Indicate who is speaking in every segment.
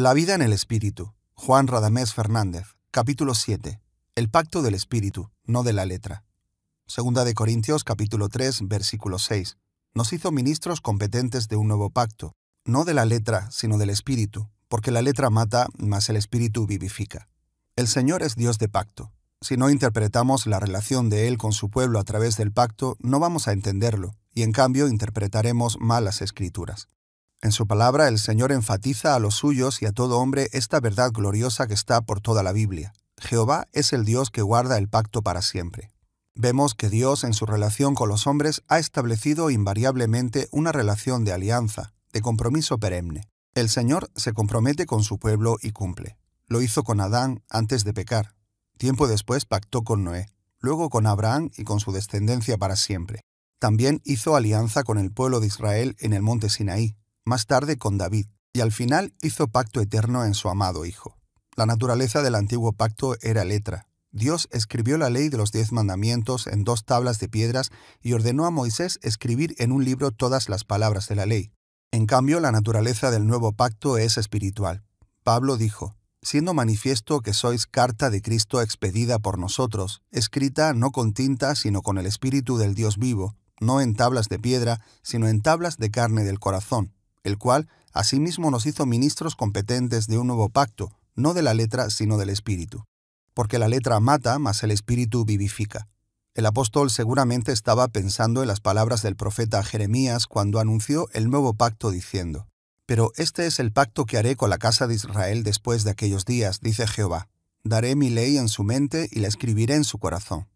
Speaker 1: La vida en el Espíritu. Juan Radamés Fernández. Capítulo 7. El pacto del Espíritu, no de la letra. Segunda de Corintios capítulo 3, versículo 6. Nos hizo ministros competentes de un nuevo pacto, no de la letra, sino del Espíritu, porque la letra mata, mas el Espíritu vivifica. El Señor es Dios de pacto. Si no interpretamos la relación de Él con su pueblo a través del pacto, no vamos a entenderlo, y en cambio interpretaremos malas escrituras. En su palabra, el Señor enfatiza a los suyos y a todo hombre esta verdad gloriosa que está por toda la Biblia. Jehová es el Dios que guarda el pacto para siempre. Vemos que Dios en su relación con los hombres ha establecido invariablemente una relación de alianza, de compromiso perenne. El Señor se compromete con su pueblo y cumple. Lo hizo con Adán antes de pecar. Tiempo después pactó con Noé, luego con Abraham y con su descendencia para siempre. También hizo alianza con el pueblo de Israel en el monte Sinaí, más tarde con David, y al final hizo pacto eterno en su amado Hijo. La naturaleza del antiguo pacto era letra. Dios escribió la ley de los diez mandamientos en dos tablas de piedras y ordenó a Moisés escribir en un libro todas las palabras de la ley. En cambio, la naturaleza del nuevo pacto es espiritual. Pablo dijo, siendo manifiesto que sois carta de Cristo expedida por nosotros, escrita no con tinta, sino con el Espíritu del Dios vivo, no en tablas de piedra, sino en tablas de carne del corazón el cual asimismo nos hizo ministros competentes de un nuevo pacto, no de la letra, sino del espíritu. Porque la letra mata, mas el espíritu vivifica. El apóstol seguramente estaba pensando en las palabras del profeta Jeremías cuando anunció el nuevo pacto diciendo, Pero este es el pacto que haré con la casa de Israel después de aquellos días, dice Jehová. Daré mi ley en su mente y la escribiré en su corazón.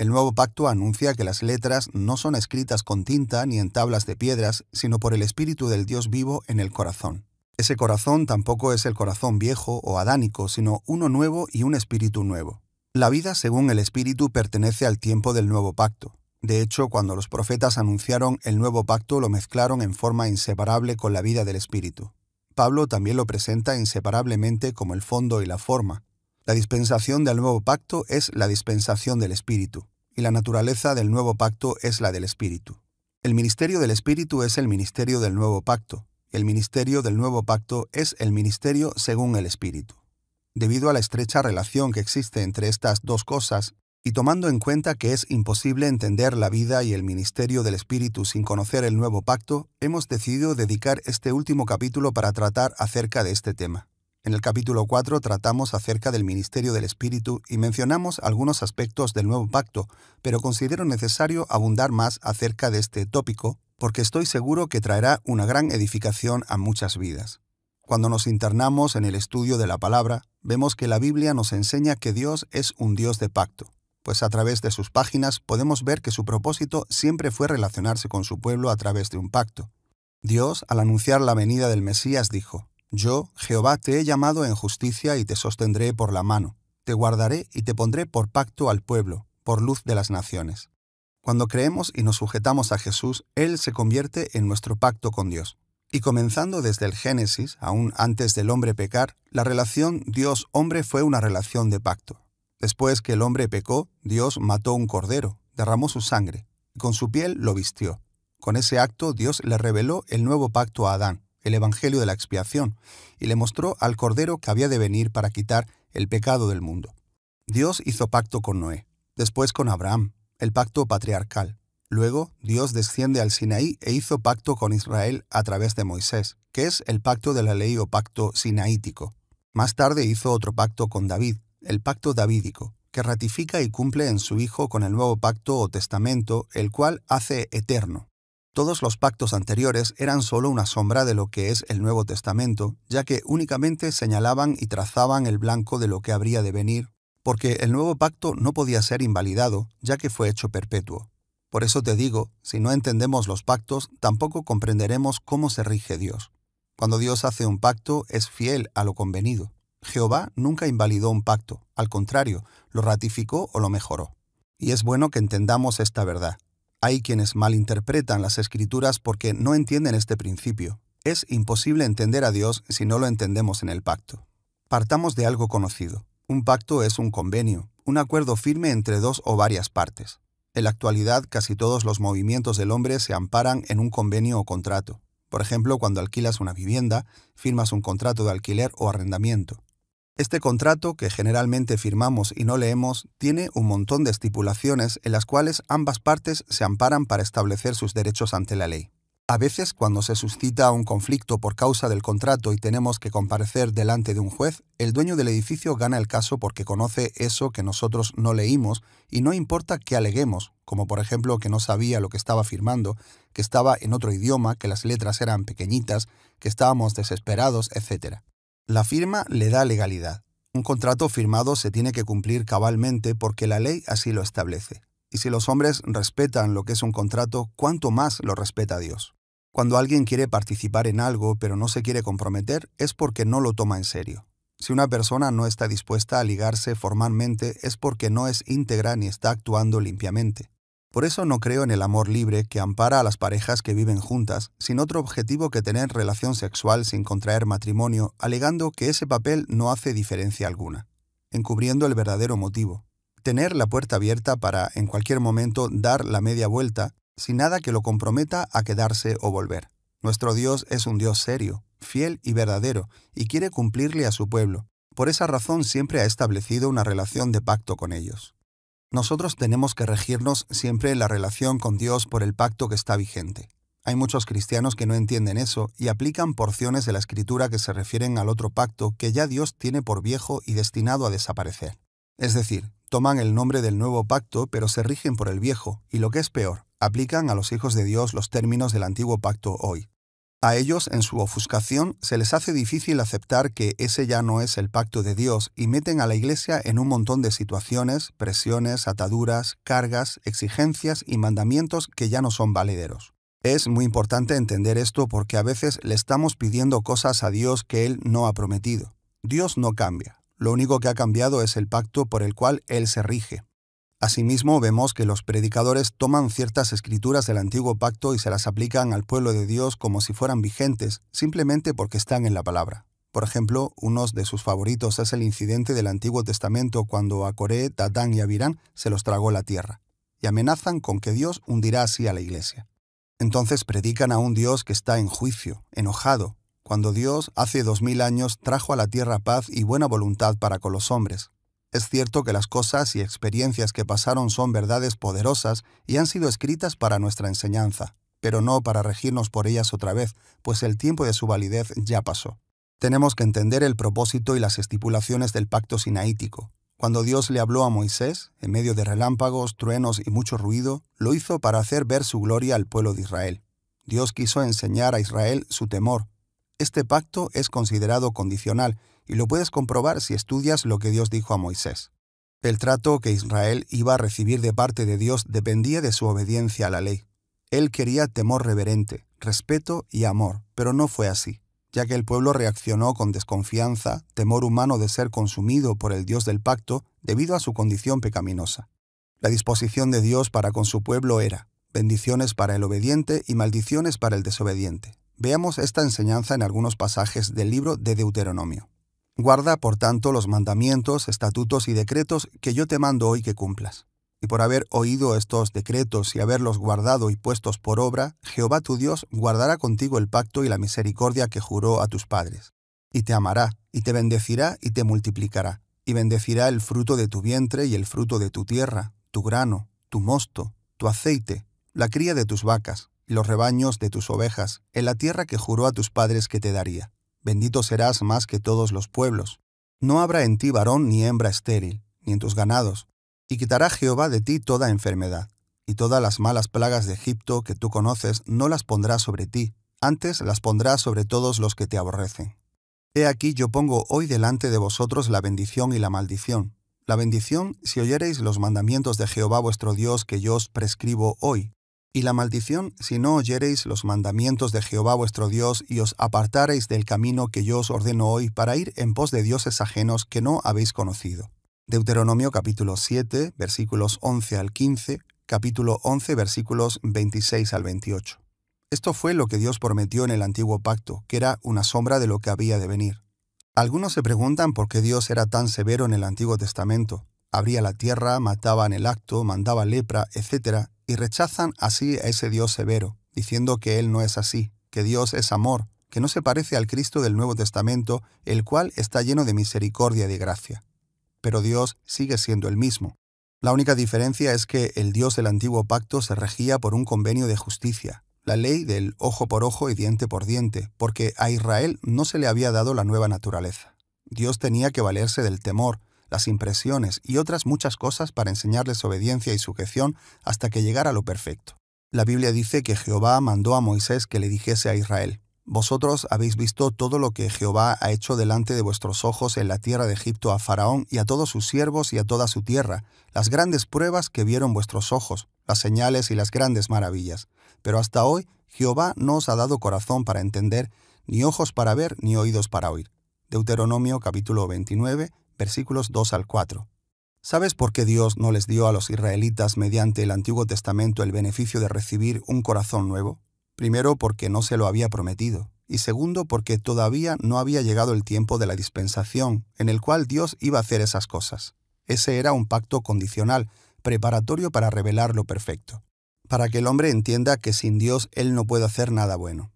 Speaker 1: El nuevo pacto anuncia que las letras no son escritas con tinta ni en tablas de piedras, sino por el Espíritu del Dios vivo en el corazón. Ese corazón tampoco es el corazón viejo o adánico, sino uno nuevo y un espíritu nuevo. La vida según el espíritu pertenece al tiempo del nuevo pacto. De hecho, cuando los profetas anunciaron el nuevo pacto lo mezclaron en forma inseparable con la vida del espíritu. Pablo también lo presenta inseparablemente como el fondo y la forma, la dispensación del nuevo pacto es la dispensación del Espíritu, y la naturaleza del nuevo pacto es la del Espíritu. El ministerio del Espíritu es el ministerio del nuevo pacto, y el ministerio del nuevo pacto es el ministerio según el Espíritu. Debido a la estrecha relación que existe entre estas dos cosas, y tomando en cuenta que es imposible entender la vida y el ministerio del Espíritu sin conocer el nuevo pacto, hemos decidido dedicar este último capítulo para tratar acerca de este tema. En el capítulo 4 tratamos acerca del ministerio del Espíritu y mencionamos algunos aspectos del nuevo pacto, pero considero necesario abundar más acerca de este tópico porque estoy seguro que traerá una gran edificación a muchas vidas. Cuando nos internamos en el estudio de la palabra, vemos que la Biblia nos enseña que Dios es un Dios de pacto, pues a través de sus páginas podemos ver que su propósito siempre fue relacionarse con su pueblo a través de un pacto. Dios, al anunciar la venida del Mesías, dijo, yo, Jehová, te he llamado en justicia y te sostendré por la mano. Te guardaré y te pondré por pacto al pueblo, por luz de las naciones. Cuando creemos y nos sujetamos a Jesús, Él se convierte en nuestro pacto con Dios. Y comenzando desde el Génesis, aún antes del hombre pecar, la relación Dios-hombre fue una relación de pacto. Después que el hombre pecó, Dios mató un cordero, derramó su sangre, y con su piel lo vistió. Con ese acto Dios le reveló el nuevo pacto a Adán, el Evangelio de la expiación, y le mostró al Cordero que había de venir para quitar el pecado del mundo. Dios hizo pacto con Noé, después con Abraham, el pacto patriarcal. Luego, Dios desciende al Sinaí e hizo pacto con Israel a través de Moisés, que es el pacto de la ley o pacto sinaítico. Más tarde hizo otro pacto con David, el pacto davídico, que ratifica y cumple en su Hijo con el nuevo pacto o testamento, el cual hace eterno, todos los pactos anteriores eran solo una sombra de lo que es el Nuevo Testamento, ya que únicamente señalaban y trazaban el blanco de lo que habría de venir, porque el nuevo pacto no podía ser invalidado, ya que fue hecho perpetuo. Por eso te digo, si no entendemos los pactos, tampoco comprenderemos cómo se rige Dios. Cuando Dios hace un pacto, es fiel a lo convenido. Jehová nunca invalidó un pacto, al contrario, lo ratificó o lo mejoró. Y es bueno que entendamos esta verdad. Hay quienes malinterpretan las escrituras porque no entienden este principio. Es imposible entender a Dios si no lo entendemos en el pacto. Partamos de algo conocido. Un pacto es un convenio, un acuerdo firme entre dos o varias partes. En la actualidad casi todos los movimientos del hombre se amparan en un convenio o contrato. Por ejemplo, cuando alquilas una vivienda, firmas un contrato de alquiler o arrendamiento. Este contrato, que generalmente firmamos y no leemos, tiene un montón de estipulaciones en las cuales ambas partes se amparan para establecer sus derechos ante la ley. A veces, cuando se suscita un conflicto por causa del contrato y tenemos que comparecer delante de un juez, el dueño del edificio gana el caso porque conoce eso que nosotros no leímos y no importa que aleguemos, como por ejemplo que no sabía lo que estaba firmando, que estaba en otro idioma, que las letras eran pequeñitas, que estábamos desesperados, etc. La firma le da legalidad. Un contrato firmado se tiene que cumplir cabalmente porque la ley así lo establece. Y si los hombres respetan lo que es un contrato, cuánto más lo respeta Dios. Cuando alguien quiere participar en algo pero no se quiere comprometer, es porque no lo toma en serio. Si una persona no está dispuesta a ligarse formalmente, es porque no es íntegra ni está actuando limpiamente. Por eso no creo en el amor libre que ampara a las parejas que viven juntas sin otro objetivo que tener relación sexual sin contraer matrimonio, alegando que ese papel no hace diferencia alguna, encubriendo el verdadero motivo. Tener la puerta abierta para, en cualquier momento, dar la media vuelta, sin nada que lo comprometa a quedarse o volver. Nuestro Dios es un Dios serio, fiel y verdadero, y quiere cumplirle a su pueblo. Por esa razón siempre ha establecido una relación de pacto con ellos. Nosotros tenemos que regirnos siempre en la relación con Dios por el pacto que está vigente. Hay muchos cristianos que no entienden eso y aplican porciones de la escritura que se refieren al otro pacto que ya Dios tiene por viejo y destinado a desaparecer. Es decir, toman el nombre del nuevo pacto pero se rigen por el viejo, y lo que es peor, aplican a los hijos de Dios los términos del antiguo pacto hoy. A ellos, en su ofuscación, se les hace difícil aceptar que ese ya no es el pacto de Dios y meten a la Iglesia en un montón de situaciones, presiones, ataduras, cargas, exigencias y mandamientos que ya no son valederos. Es muy importante entender esto porque a veces le estamos pidiendo cosas a Dios que Él no ha prometido. Dios no cambia. Lo único que ha cambiado es el pacto por el cual Él se rige. Asimismo, vemos que los predicadores toman ciertas escrituras del antiguo pacto y se las aplican al pueblo de Dios como si fueran vigentes, simplemente porque están en la palabra. Por ejemplo, uno de sus favoritos es el incidente del Antiguo Testamento cuando a Coré, Tatán y Abirán se los tragó la tierra, y amenazan con que Dios hundirá así a la iglesia. Entonces predican a un Dios que está en juicio, enojado, cuando Dios hace dos mil años trajo a la tierra paz y buena voluntad para con los hombres, es cierto que las cosas y experiencias que pasaron son verdades poderosas y han sido escritas para nuestra enseñanza, pero no para regirnos por ellas otra vez, pues el tiempo de su validez ya pasó. Tenemos que entender el propósito y las estipulaciones del pacto sinaítico. Cuando Dios le habló a Moisés, en medio de relámpagos, truenos y mucho ruido, lo hizo para hacer ver su gloria al pueblo de Israel. Dios quiso enseñar a Israel su temor, este pacto es considerado condicional y lo puedes comprobar si estudias lo que Dios dijo a Moisés. El trato que Israel iba a recibir de parte de Dios dependía de su obediencia a la ley. Él quería temor reverente, respeto y amor, pero no fue así, ya que el pueblo reaccionó con desconfianza, temor humano de ser consumido por el Dios del pacto debido a su condición pecaminosa. La disposición de Dios para con su pueblo era bendiciones para el obediente y maldiciones para el desobediente. Veamos esta enseñanza en algunos pasajes del libro de Deuteronomio. Guarda, por tanto, los mandamientos, estatutos y decretos que yo te mando hoy que cumplas. Y por haber oído estos decretos y haberlos guardado y puestos por obra, Jehová tu Dios guardará contigo el pacto y la misericordia que juró a tus padres. Y te amará, y te bendecirá, y te multiplicará, y bendecirá el fruto de tu vientre y el fruto de tu tierra, tu grano, tu mosto, tu aceite, la cría de tus vacas, los rebaños de tus ovejas, en la tierra que juró a tus padres que te daría. Bendito serás más que todos los pueblos. No habrá en ti varón ni hembra estéril, ni en tus ganados, y quitará Jehová de ti toda enfermedad, y todas las malas plagas de Egipto que tú conoces no las pondrá sobre ti, antes las pondrá sobre todos los que te aborrecen. He aquí yo pongo hoy delante de vosotros la bendición y la maldición. La bendición si oyereis los mandamientos de Jehová vuestro Dios que yo os prescribo hoy, y la maldición, si no oyereis los mandamientos de Jehová vuestro Dios y os apartareis del camino que yo os ordeno hoy para ir en pos de dioses ajenos que no habéis conocido. Deuteronomio capítulo 7, versículos 11 al 15, capítulo 11, versículos 26 al 28. Esto fue lo que Dios prometió en el antiguo pacto, que era una sombra de lo que había de venir. Algunos se preguntan por qué Dios era tan severo en el Antiguo Testamento. Abría la tierra, mataba en el acto, mandaba lepra, etc., y rechazan así a ese Dios severo, diciendo que Él no es así, que Dios es amor, que no se parece al Cristo del Nuevo Testamento, el cual está lleno de misericordia y de gracia. Pero Dios sigue siendo el mismo. La única diferencia es que el Dios del antiguo pacto se regía por un convenio de justicia, la ley del ojo por ojo y diente por diente, porque a Israel no se le había dado la nueva naturaleza. Dios tenía que valerse del temor, las impresiones y otras muchas cosas para enseñarles obediencia y sujeción hasta que llegara a lo perfecto. La Biblia dice que Jehová mandó a Moisés que le dijese a Israel, Vosotros habéis visto todo lo que Jehová ha hecho delante de vuestros ojos en la tierra de Egipto a Faraón y a todos sus siervos y a toda su tierra, las grandes pruebas que vieron vuestros ojos, las señales y las grandes maravillas. Pero hasta hoy Jehová no os ha dado corazón para entender, ni ojos para ver, ni oídos para oír. Deuteronomio capítulo 29, versículos 2 al 4. ¿Sabes por qué Dios no les dio a los israelitas mediante el Antiguo Testamento el beneficio de recibir un corazón nuevo? Primero, porque no se lo había prometido, y segundo, porque todavía no había llegado el tiempo de la dispensación en el cual Dios iba a hacer esas cosas. Ese era un pacto condicional, preparatorio para revelar lo perfecto, para que el hombre entienda que sin Dios él no puede hacer nada bueno.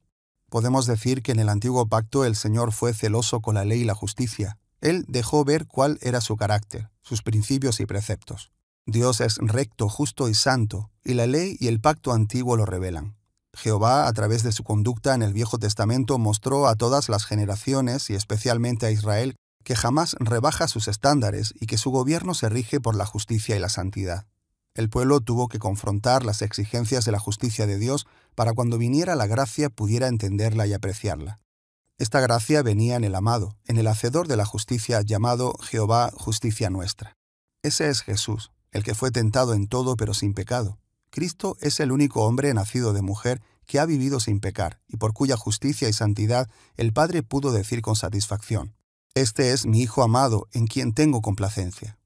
Speaker 1: Podemos decir que en el antiguo pacto el Señor fue celoso con la ley y la justicia, él dejó ver cuál era su carácter, sus principios y preceptos. Dios es recto, justo y santo, y la ley y el pacto antiguo lo revelan. Jehová, a través de su conducta en el Viejo Testamento, mostró a todas las generaciones y especialmente a Israel que jamás rebaja sus estándares y que su gobierno se rige por la justicia y la santidad. El pueblo tuvo que confrontar las exigencias de la justicia de Dios para cuando viniera la gracia pudiera entenderla y apreciarla. Esta gracia venía en el amado, en el hacedor de la justicia llamado Jehová justicia nuestra. Ese es Jesús, el que fue tentado en todo pero sin pecado. Cristo es el único hombre nacido de mujer que ha vivido sin pecar y por cuya justicia y santidad el Padre pudo decir con satisfacción, Este es mi Hijo amado en quien tengo complacencia.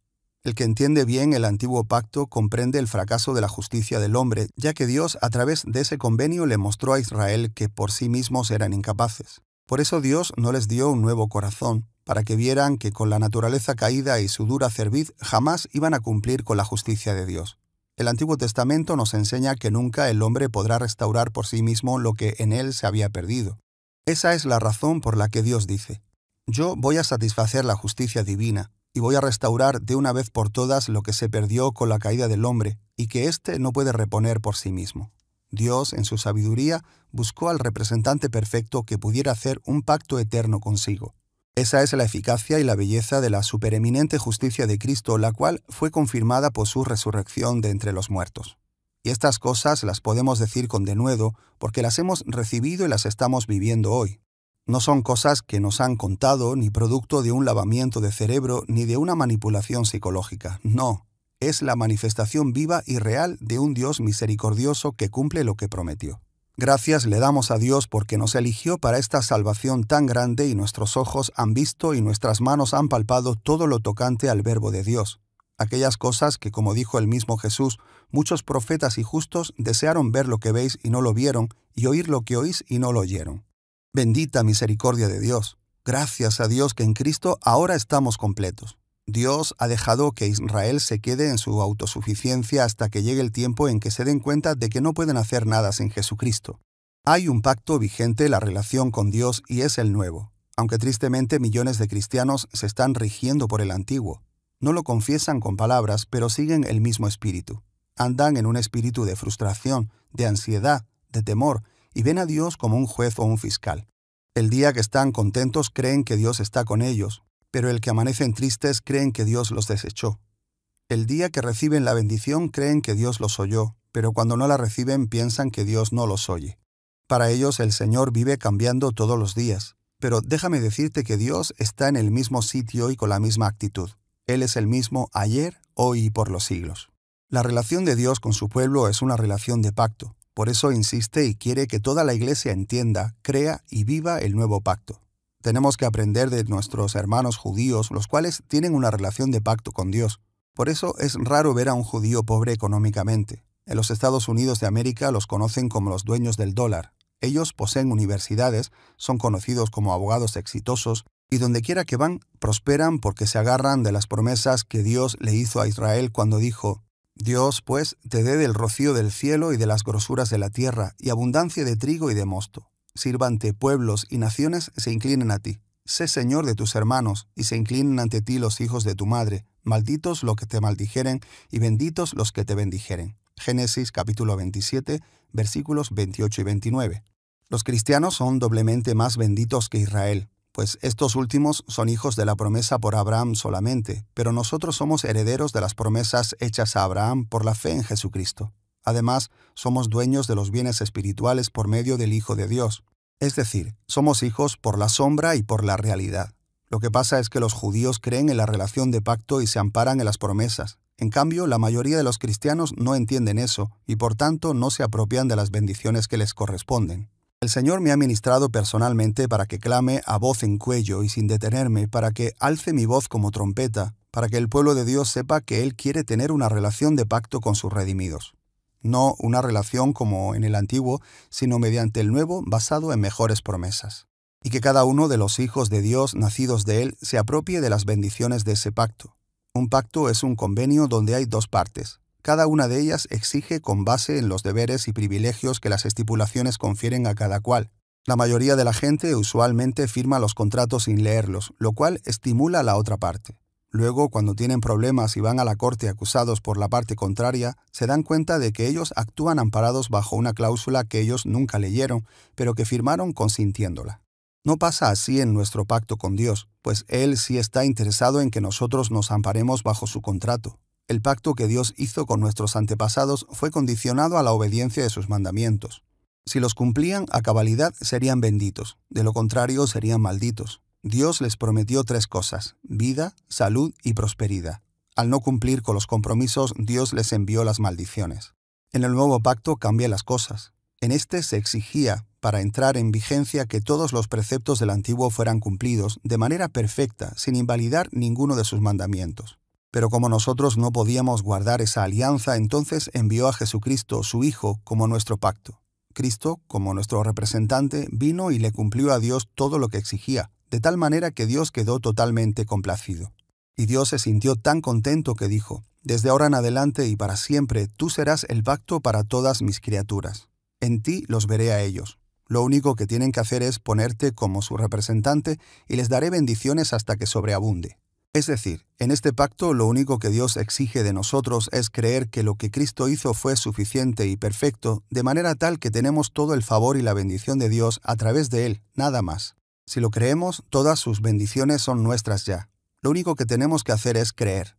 Speaker 1: El que entiende bien el antiguo pacto comprende el fracaso de la justicia del hombre, ya que Dios a través de ese convenio le mostró a Israel que por sí mismos eran incapaces. Por eso Dios no les dio un nuevo corazón, para que vieran que con la naturaleza caída y su dura cerviz jamás iban a cumplir con la justicia de Dios. El Antiguo Testamento nos enseña que nunca el hombre podrá restaurar por sí mismo lo que en él se había perdido. Esa es la razón por la que Dios dice, yo voy a satisfacer la justicia divina, y voy a restaurar de una vez por todas lo que se perdió con la caída del hombre, y que éste no puede reponer por sí mismo. Dios, en su sabiduría, buscó al representante perfecto que pudiera hacer un pacto eterno consigo. Esa es la eficacia y la belleza de la supereminente justicia de Cristo, la cual fue confirmada por su resurrección de entre los muertos. Y estas cosas las podemos decir con denuedo porque las hemos recibido y las estamos viviendo hoy. No son cosas que nos han contado ni producto de un lavamiento de cerebro ni de una manipulación psicológica, no es la manifestación viva y real de un Dios misericordioso que cumple lo que prometió. Gracias le damos a Dios porque nos eligió para esta salvación tan grande y nuestros ojos han visto y nuestras manos han palpado todo lo tocante al verbo de Dios, aquellas cosas que, como dijo el mismo Jesús, muchos profetas y justos desearon ver lo que veis y no lo vieron, y oír lo que oís y no lo oyeron. Bendita misericordia de Dios. Gracias a Dios que en Cristo ahora estamos completos. Dios ha dejado que Israel se quede en su autosuficiencia hasta que llegue el tiempo en que se den cuenta de que no pueden hacer nada sin Jesucristo. Hay un pacto vigente, la relación con Dios, y es el nuevo, aunque tristemente millones de cristianos se están rigiendo por el antiguo. No lo confiesan con palabras, pero siguen el mismo espíritu. Andan en un espíritu de frustración, de ansiedad, de temor, y ven a Dios como un juez o un fiscal. El día que están contentos creen que Dios está con ellos, pero el que amanecen tristes creen que Dios los desechó. El día que reciben la bendición creen que Dios los oyó, pero cuando no la reciben piensan que Dios no los oye. Para ellos el Señor vive cambiando todos los días, pero déjame decirte que Dios está en el mismo sitio y con la misma actitud. Él es el mismo ayer, hoy y por los siglos. La relación de Dios con su pueblo es una relación de pacto, por eso insiste y quiere que toda la Iglesia entienda, crea y viva el nuevo pacto. Tenemos que aprender de nuestros hermanos judíos, los cuales tienen una relación de pacto con Dios. Por eso es raro ver a un judío pobre económicamente. En los Estados Unidos de América los conocen como los dueños del dólar. Ellos poseen universidades, son conocidos como abogados exitosos, y donde quiera que van, prosperan porque se agarran de las promesas que Dios le hizo a Israel cuando dijo, Dios, pues, te dé del rocío del cielo y de las grosuras de la tierra, y abundancia de trigo y de mosto. Sirvante, pueblos y naciones se inclinen a ti. Sé señor de tus hermanos, y se inclinen ante ti los hijos de tu madre, malditos los que te maldijeren, y benditos los que te bendijeren. Génesis capítulo 27, versículos 28 y 29. Los cristianos son doblemente más benditos que Israel, pues estos últimos son hijos de la promesa por Abraham solamente, pero nosotros somos herederos de las promesas hechas a Abraham por la fe en Jesucristo. Además, somos dueños de los bienes espirituales por medio del Hijo de Dios. Es decir, somos hijos por la sombra y por la realidad. Lo que pasa es que los judíos creen en la relación de pacto y se amparan en las promesas. En cambio, la mayoría de los cristianos no entienden eso y por tanto no se apropian de las bendiciones que les corresponden. El Señor me ha ministrado personalmente para que clame a voz en cuello y sin detenerme, para que alce mi voz como trompeta, para que el pueblo de Dios sepa que Él quiere tener una relación de pacto con sus redimidos no una relación como en el antiguo, sino mediante el nuevo basado en mejores promesas, y que cada uno de los hijos de Dios nacidos de Él se apropie de las bendiciones de ese pacto. Un pacto es un convenio donde hay dos partes. Cada una de ellas exige con base en los deberes y privilegios que las estipulaciones confieren a cada cual. La mayoría de la gente usualmente firma los contratos sin leerlos, lo cual estimula a la otra parte. Luego, cuando tienen problemas y van a la corte acusados por la parte contraria, se dan cuenta de que ellos actúan amparados bajo una cláusula que ellos nunca leyeron, pero que firmaron consintiéndola. No pasa así en nuestro pacto con Dios, pues Él sí está interesado en que nosotros nos amparemos bajo su contrato. El pacto que Dios hizo con nuestros antepasados fue condicionado a la obediencia de sus mandamientos. Si los cumplían a cabalidad serían benditos, de lo contrario serían malditos. Dios les prometió tres cosas, vida, salud y prosperidad. Al no cumplir con los compromisos, Dios les envió las maldiciones. En el nuevo pacto cambian las cosas. En este se exigía, para entrar en vigencia, que todos los preceptos del antiguo fueran cumplidos de manera perfecta, sin invalidar ninguno de sus mandamientos. Pero como nosotros no podíamos guardar esa alianza, entonces envió a Jesucristo, su Hijo, como nuestro pacto. Cristo, como nuestro representante, vino y le cumplió a Dios todo lo que exigía, de tal manera que Dios quedó totalmente complacido. Y Dios se sintió tan contento que dijo, Desde ahora en adelante y para siempre tú serás el pacto para todas mis criaturas. En ti los veré a ellos. Lo único que tienen que hacer es ponerte como su representante y les daré bendiciones hasta que sobreabunde. Es decir, en este pacto lo único que Dios exige de nosotros es creer que lo que Cristo hizo fue suficiente y perfecto, de manera tal que tenemos todo el favor y la bendición de Dios a través de Él, nada más. Si lo creemos, todas sus bendiciones son nuestras ya. Lo único que tenemos que hacer es creer.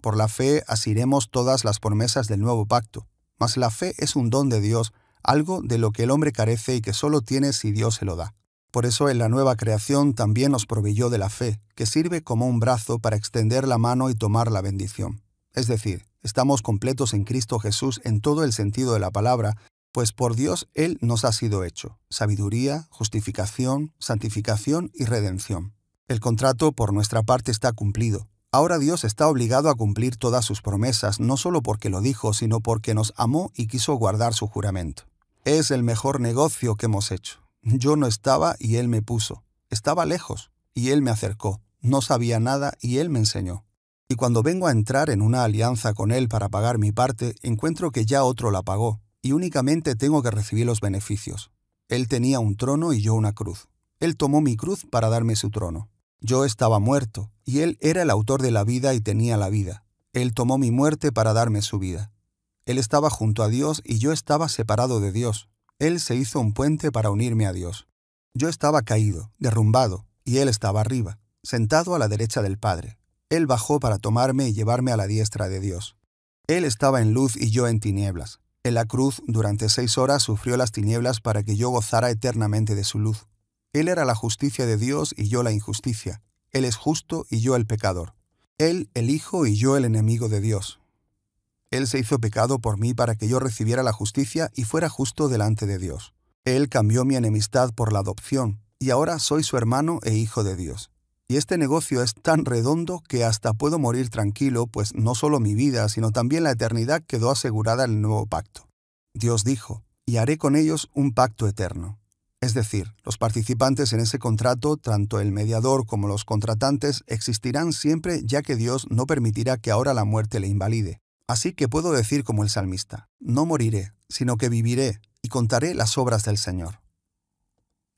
Speaker 1: Por la fe asiremos todas las promesas del nuevo pacto, mas la fe es un don de Dios, algo de lo que el hombre carece y que solo tiene si Dios se lo da. Por eso en la nueva creación también nos proveyó de la fe, que sirve como un brazo para extender la mano y tomar la bendición. Es decir, estamos completos en Cristo Jesús en todo el sentido de la palabra pues por Dios Él nos ha sido hecho, sabiduría, justificación, santificación y redención. El contrato por nuestra parte está cumplido. Ahora Dios está obligado a cumplir todas sus promesas, no solo porque lo dijo, sino porque nos amó y quiso guardar su juramento. Es el mejor negocio que hemos hecho. Yo no estaba y Él me puso. Estaba lejos y Él me acercó. No sabía nada y Él me enseñó. Y cuando vengo a entrar en una alianza con Él para pagar mi parte, encuentro que ya otro la pagó, y únicamente tengo que recibir los beneficios. Él tenía un trono y yo una cruz. Él tomó mi cruz para darme su trono. Yo estaba muerto, y Él era el autor de la vida y tenía la vida. Él tomó mi muerte para darme su vida. Él estaba junto a Dios y yo estaba separado de Dios. Él se hizo un puente para unirme a Dios. Yo estaba caído, derrumbado, y Él estaba arriba, sentado a la derecha del Padre. Él bajó para tomarme y llevarme a la diestra de Dios. Él estaba en luz y yo en tinieblas. En la cruz, durante seis horas, sufrió las tinieblas para que yo gozara eternamente de su luz. Él era la justicia de Dios y yo la injusticia. Él es justo y yo el pecador. Él el Hijo y yo el enemigo de Dios. Él se hizo pecado por mí para que yo recibiera la justicia y fuera justo delante de Dios. Él cambió mi enemistad por la adopción, y ahora soy su hermano e hijo de Dios. Y este negocio es tan redondo que hasta puedo morir tranquilo, pues no solo mi vida, sino también la eternidad quedó asegurada en el nuevo pacto. Dios dijo, y haré con ellos un pacto eterno. Es decir, los participantes en ese contrato, tanto el mediador como los contratantes, existirán siempre ya que Dios no permitirá que ahora la muerte le invalide. Así que puedo decir como el salmista, no moriré, sino que viviré y contaré las obras del Señor.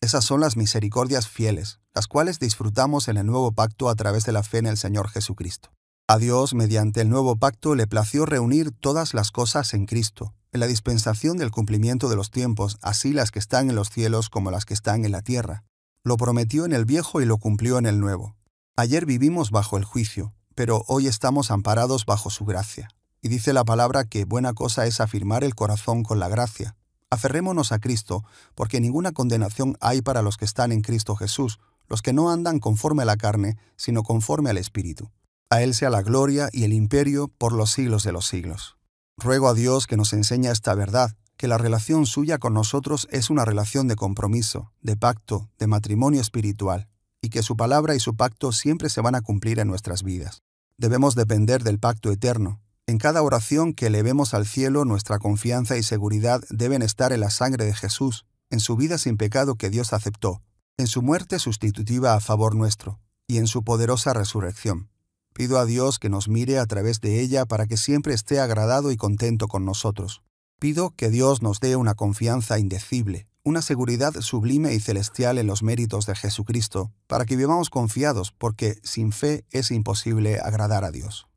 Speaker 1: Esas son las misericordias fieles, las cuales disfrutamos en el nuevo pacto a través de la fe en el Señor Jesucristo. A Dios, mediante el nuevo pacto, le plació reunir todas las cosas en Cristo, en la dispensación del cumplimiento de los tiempos, así las que están en los cielos como las que están en la tierra. Lo prometió en el viejo y lo cumplió en el nuevo. Ayer vivimos bajo el juicio, pero hoy estamos amparados bajo su gracia. Y dice la palabra que buena cosa es afirmar el corazón con la gracia, Aferrémonos a Cristo, porque ninguna condenación hay para los que están en Cristo Jesús, los que no andan conforme a la carne, sino conforme al Espíritu. A Él sea la gloria y el imperio por los siglos de los siglos. Ruego a Dios que nos enseñe esta verdad, que la relación suya con nosotros es una relación de compromiso, de pacto, de matrimonio espiritual, y que su palabra y su pacto siempre se van a cumplir en nuestras vidas. Debemos depender del pacto eterno, en cada oración que elevemos al cielo, nuestra confianza y seguridad deben estar en la sangre de Jesús, en su vida sin pecado que Dios aceptó, en su muerte sustitutiva a favor nuestro, y en su poderosa resurrección. Pido a Dios que nos mire a través de ella para que siempre esté agradado y contento con nosotros. Pido que Dios nos dé una confianza indecible, una seguridad sublime y celestial en los méritos de Jesucristo, para que vivamos confiados, porque sin fe es imposible agradar a Dios.